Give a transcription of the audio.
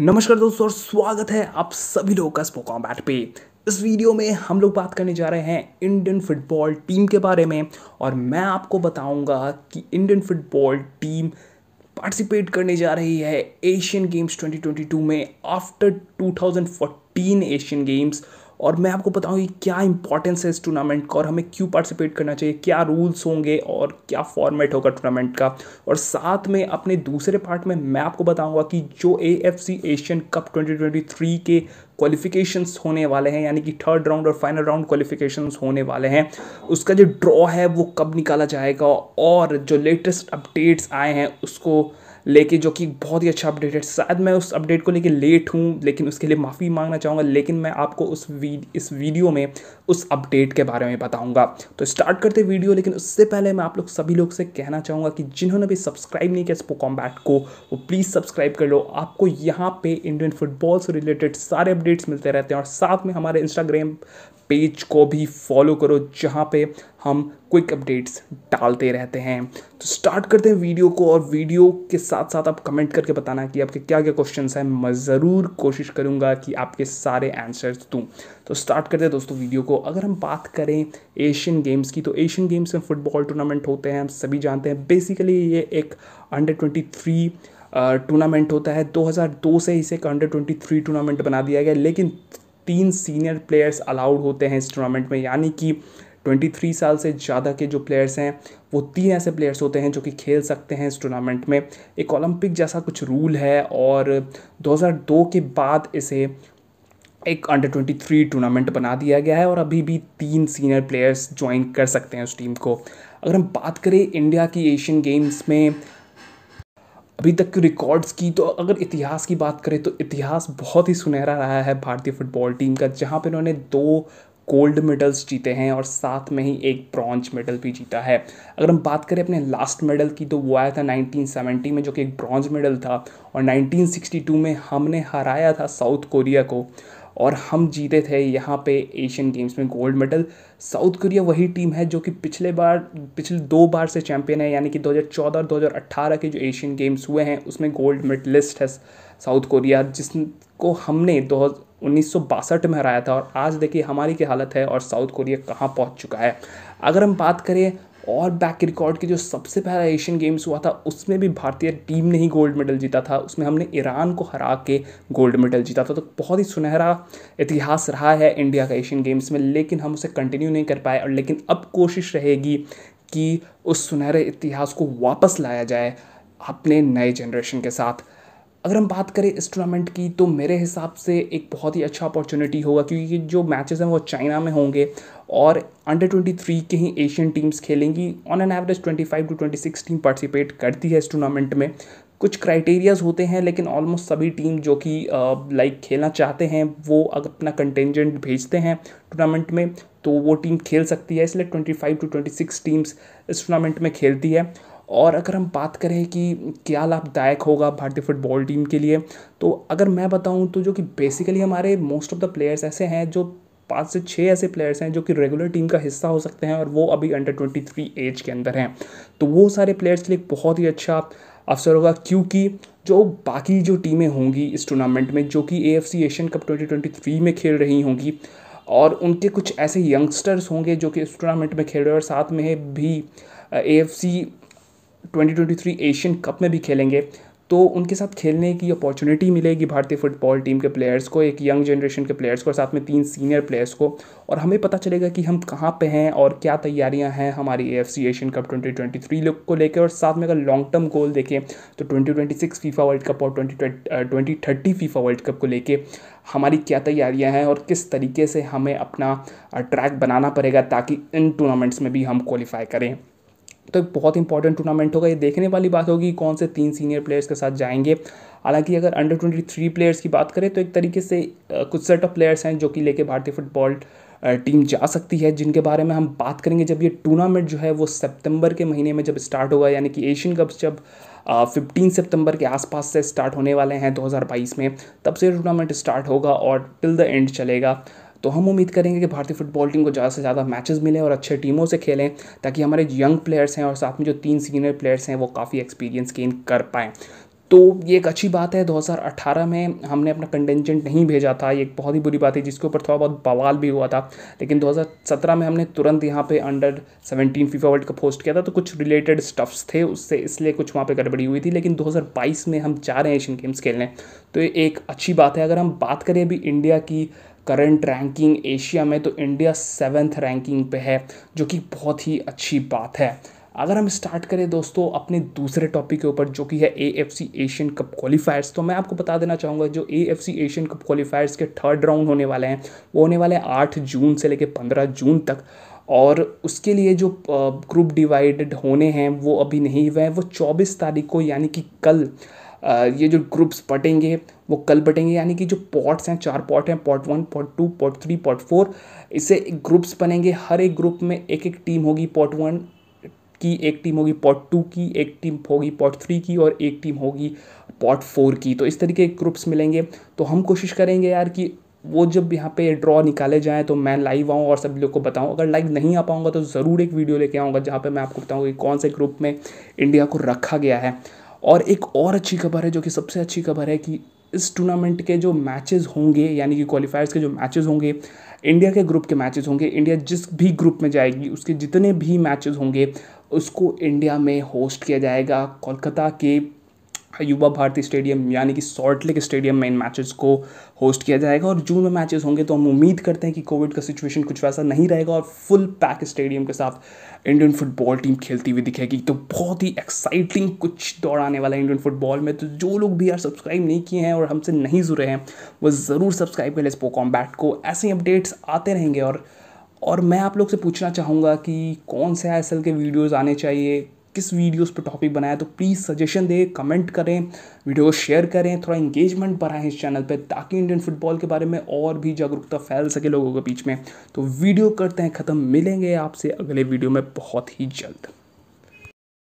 नमस्कार दोस्तों और स्वागत है आप सभी लोगों का स्पोकॉम बैट पे इस वीडियो में हम लोग बात करने जा रहे हैं इंडियन फुटबॉल टीम के बारे में और मैं आपको बताऊंगा कि इंडियन फुटबॉल टीम पार्टिसिपेट करने जा रही है एशियन गेम्स 2022 में आफ्टर 2014 एशियन गेम्स और मैं आपको बताऊँ क्या इंपॉर्टेंस है इस टूर्नामेंट का और हमें क्यों पार्टिसिपेट करना चाहिए क्या रूल्स होंगे और क्या फॉर्मेट होगा टूर्नामेंट का और साथ में अपने दूसरे पार्ट में मैं आपको बताऊँगा कि जो ए एशियन कप 2023 के क्वालिफिकेशंस होने वाले हैं यानी कि थर्ड राउंड और फाइनल राउंड क्वालिफिकेशन होने वाले हैं उसका जो ड्रॉ है वो कब निकाला जाएगा और जो लेटेस्ट अपडेट्स आए हैं उसको लेके जो कि बहुत ही अच्छा अपडेट है शायद मैं उस अपडेट को लेके लेट हूँ लेकिन उसके लिए माफ़ी मांगना चाहूँगा लेकिन मैं आपको उस वी इस वीडियो में उस अपडेट के बारे में बताऊँगा तो स्टार्ट करते वीडियो लेकिन उससे पहले मैं आप लोग सभी लोग से कहना चाहूँगा कि जिन्होंने भी सब्सक्राइब नहीं किया स्पो कॉम्बैट को वो प्लीज़ सब्सक्राइब कर लो आपको यहाँ पे इंडियन फुटबॉल से रिलेटेड सारे अपडेट्स मिलते रहते हैं और साथ में हमारे इंस्टाग्राम पेज को भी फॉलो करो जहाँ पे हम क्विक अपडेट्स डालते रहते हैं तो स्टार्ट करते हैं वीडियो को और वीडियो के साथ साथ आप कमेंट करके बताना कि आपके क्या क्या क्वेश्चन हैं मैं ज़रूर कोशिश करूँगा कि आपके सारे आंसर्स दूँ तो स्टार्ट करते हैं दोस्तों वीडियो को अगर हम बात करें एशियन गेम्स की तो एशियन गेम्स में फुटबॉल टूर्नामेंट होते हैं हम सभी जानते हैं बेसिकली ये एक अंडर ट्वेंटी थ्री टूर्नामेंट होता है 2002 से इसे एक अंडर ट्वेंटी थ्री टूर्नामेंट बना दिया गया लेकिन तीन सीनियर प्लेयर्स अलाउड होते हैं इस टूर्नामेंट में यानी कि 23 साल से ज़्यादा के जो प्लेयर्स हैं वो तीन ऐसे प्लेयर्स होते हैं जो कि खेल सकते हैं इस टूर्नामेंट में एक ओलंपिक जैसा कुछ रूल है और 2002 के बाद इसे एक अंडर 23 टूर्नामेंट बना दिया गया है और अभी भी तीन सीनियर प्लेयर्स ज्वाइन कर सकते हैं उस टीम को अगर हम बात करें इंडिया की एशियन गेम्स में अभी तक के रिकॉर्ड्स की तो अगर इतिहास की बात करें तो इतिहास बहुत ही सुनहरा रहा है भारतीय फुटबॉल टीम का जहाँ पर इन्होंने दो गोल्ड मेडल्स जीते हैं और साथ में ही एक ब्रॉन्ज मेडल भी जीता है अगर हम बात करें अपने लास्ट मेडल की तो वो आया था 1970 में जो कि एक ब्रॉन्ज मेडल था और 1962 में हमने हराया था साउथ कोरिया को और हम जीते थे यहाँ पे एशियन गेम्स में गोल्ड मेडल साउथ कोरिया वही टीम है जो कि पिछले बार पिछले दो बार से चैम्पियन है यानी कि 2014 और 2018 के जो एशियन गेम्स हुए हैं उसमें गोल्ड मेडलिस्ट है साउथ कोरिया जिसको हमने दो उन्नीस में हराया था और आज देखिए हमारी क्या हालत है और साउथ कोरिया कहाँ पहुँच चुका है अगर हम बात करें और बैक रिकॉर्ड के जो सबसे पहला एशियन गेम्स हुआ था उसमें भी भारतीय टीम ने ही गोल्ड मेडल जीता था उसमें हमने ईरान को हरा के गोल्ड मेडल जीता था तो बहुत ही सुनहरा इतिहास रहा है इंडिया का एशियन गेम्स में लेकिन हम उसे कंटिन्यू नहीं कर पाए और लेकिन अब कोशिश रहेगी कि उस सुनहरे इतिहास को वापस लाया जाए अपने नए जनरेशन के साथ अगर हम बात करें इस टूर्नामेंट की तो मेरे हिसाब से एक बहुत ही अच्छा अपॉर्चुनिटी होगा क्योंकि जो मैचेस हैं वो चाइना में होंगे और अंडर ट्वेंटी थ्री के ही एशियन टीम्स खेलेंगी on an average twenty five to twenty six team participate करती है इस टूर्नामेंट में कुछ क्राइटेरियाज होते हैं लेकिन ऑलमोस्ट सभी टीम जो कि लाइक खेलना चाहते हैं वो अगर अपना कंटेंजेंट भेजते हैं टूर्नामेंट में तो वो टीम खेल सकती है इसलिए twenty five to twenty six teams इस टूर्नामेंट में खेलती है और अगर हम बात करें कि क्या लाभदायक होगा भारतीय फ़ुटबॉल टीम के लिए तो अगर मैं बताऊँ तो जो कि बेसिकली हमारे मोस्ट ऑफ़ द प्लेयर्स ऐसे हैं जो पाँच से छः ऐसे प्लेयर्स हैं जो कि रेगुलर टीम का हिस्सा हो सकते हैं और वो अभी अंडर ट्वेंटी थ्री एज के अंदर हैं तो वो सारे प्लेयर्स के लिए बहुत ही अच्छा अवसर होगा क्योंकि जो बाकी जो टीमें होंगी इस टूर्नामेंट में जो कि A F C Asian cup twenty twenty three में खेल रही होंगी और उनके कुछ ऐसे यंगस्टर्स होंगे जो कि इस टूर्नामेंट में खेल रहे हैं और साथ में भी A F C 2023 Asian cup में भी खेलेंगे तो उनके साथ खेलने की अपॉर्चुनिटी मिलेगी भारतीय फुटबॉल टीम के प्लेयर्स को एक यंग जनरेशन के प्लेयर्स को और साथ में तीन सीनियर प्लेयर्स को और हमें पता चलेगा कि हम कहाँ पे हैं और क्या तैयारियां हैं हमारी ए एशियन कप 2023 लुक को लेकर और साथ में अगर लॉन्ग टर्म गोल देखें तो 2026 फीफा वर्ल्ड कप और twenty twenty FIFA world cup को लेकर हमारी क्या तैयारियाँ हैं और किस तरीके से हमें अपना ट्रैक बनाना पड़ेगा ताकि इन टूर्नामेंट्स में भी हम क्वालिफाई करें तो एक बहुत इंपॉर्टेंट टूर्नामेंट होगा ये देखने वाली बात होगी कौन से तीन सीनियर प्लेयर्स के साथ जाएंगे हालांकि अगर अंडर ट्वेंटी थ्री प्लेयर्स की बात करें तो एक तरीके से कुछ सेट ऑफ प्लेयर्स हैं जो कि लेके भारतीय फुटबॉल टीम जा सकती है जिनके बारे में हम बात करेंगे जब ये टूर्नामेंट जो है वो सितंबर के महीने में जब स्टार्ट होगा यानी कि एशियन कप्स जब फिफ्टीन सितंबर के आसपास से स्टार्ट होने वाले हैं 2022 में तब से टूर्नामेंट स्टार्ट होगा और टिल द एंड चलेगा तो हम उम्मीद करेंगे कि भारतीय फुटबॉल टीम को ज़्यादा से ज़्यादा मैचेस मिलें और अच्छे टीमों से खेलें ताकि हमारे यंग प्लेयर्स हैं और साथ में जो तीन सीनियर प्लेयर्स हैं वो काफ़ी एक्सपीरियंस गेन कर पाएँ तो ये एक अच्छी बात है 2018 में हमने अपना कंटेंजेंट नहीं भेजा था ये एक बहुत ही बुरी बात है जिसके ऊपर थोड़ा बहुत बवाल भी हुआ था लेकिन 2017 में हमने तुरंत यहाँ पे under 17 FIFA world cup host किया था तो कुछ रिलेटेड स्टफ्स थे उससे इसलिए कुछ वहाँ पे गड़बड़ी हुई थी लेकिन 2022 में हम जा रहे हैं एशियन गेम्स खेलने तो ये एक अच्छी बात है अगर हम बात करें अभी इंडिया की करंट रैंकिंग एशिया में तो इंडिया सेवन्थ रैंकिंग पे है जो कि बहुत ही अच्छी बात है अगर हम स्टार्ट करें दोस्तों अपने दूसरे टॉपिक के ऊपर जो कि है A F C Asian cup qualifiers तो मैं आपको बता देना चाहूँगा जो A F C Asian cup qualifiers के थर्ड राउंड होने वाले हैं वो होने वाले हैं आठ जून से लेकर पंद्रह जून तक और उसके लिए जो ग्रुप डिवाइडेड होने हैं वो अभी नहीं हुए हैं वो चौबीस तारीख को यानी कि कल ये जो ग्रुप्स बटेंगे वो कल बटेंगे यानी कि जो पॉट्स हैं चार पॉट हैं pot one pot two pot three pot four इससे ग्रुप्स बनेंगे हर एक ग्रुप में एक एक टीम होगी पॉट वन की एक टीम होगी पॉट टू की एक टीम होगी पॉट थ्री की और एक टीम होगी पॉट फोर की तो इस तरीके के ग्रुप्स मिलेंगे तो हम कोशिश करेंगे यार कि वो जब यहाँ पे ड्रॉ निकाले जाएँ तो मैं लाइव आऊँ और सभी लोग को बताऊँ अगर लाइव नहीं आ पाऊँगा तो ज़रूर एक वीडियो लेके आऊँगा जहाँ पे मैं आपको बताऊँगा कि कौन से ग्रुप में इंडिया को रखा गया है और एक और अच्छी खबर है जो कि सबसे अच्छी खबर है कि इस टूर्नामेंट के जो मैचेस होंगे यानी कि क्वालिफायर्स के जो मैचेस होंगे इंडिया के ग्रुप के मैचेस होंगे इंडिया जिस भी ग्रुप में जाएगी उसके जितने भी मैचेस होंगे उसको इंडिया में होस्ट किया जाएगा कोलकाता के युवा भारती स्टेडियम यानी कि सॉल्ट लेक स्टेडियम में इन मैचेस को होस्ट किया जाएगा और जून में मैचेस होंगे तो हम उम्मीद करते हैं कि कोविड का सिचुएशन कुछ वैसा नहीं रहेगा और फुल पैक स्टेडियम के साथ इंडियन फुटबॉल टीम खेलती हुई दिखेगी तो बहुत ही एक्साइटिंग कुछ दौड़ आने वाला है इंडियन फुटबॉल में तो जो लोग भी यार सब्सक्राइब नहीं किए हैं और हमसे नहीं जुड़े हैं वो ज़रूर सब्सक्राइब कर ले स्पो कॉम्बैट को ऐसे ही अपडेट्स आते रहेंगे और और मैं आप लोग से पूछना चाहूँगा कि कौन से आई के वीडियोज़ आने चाहिए किस वीडियोस पे टॉपिक बनाया तो प्लीज़ सजेशन दें कमेंट करें वीडियो को शेयर करें थोड़ा इंगेजमेंट बढ़ाएं इस चैनल पे ताकि इंडियन फुटबॉल के बारे में और भी जागरूकता फैल सके लोगों के बीच में तो वीडियो करते हैं ख़त्म मिलेंगे आपसे अगले वीडियो में बहुत ही जल्द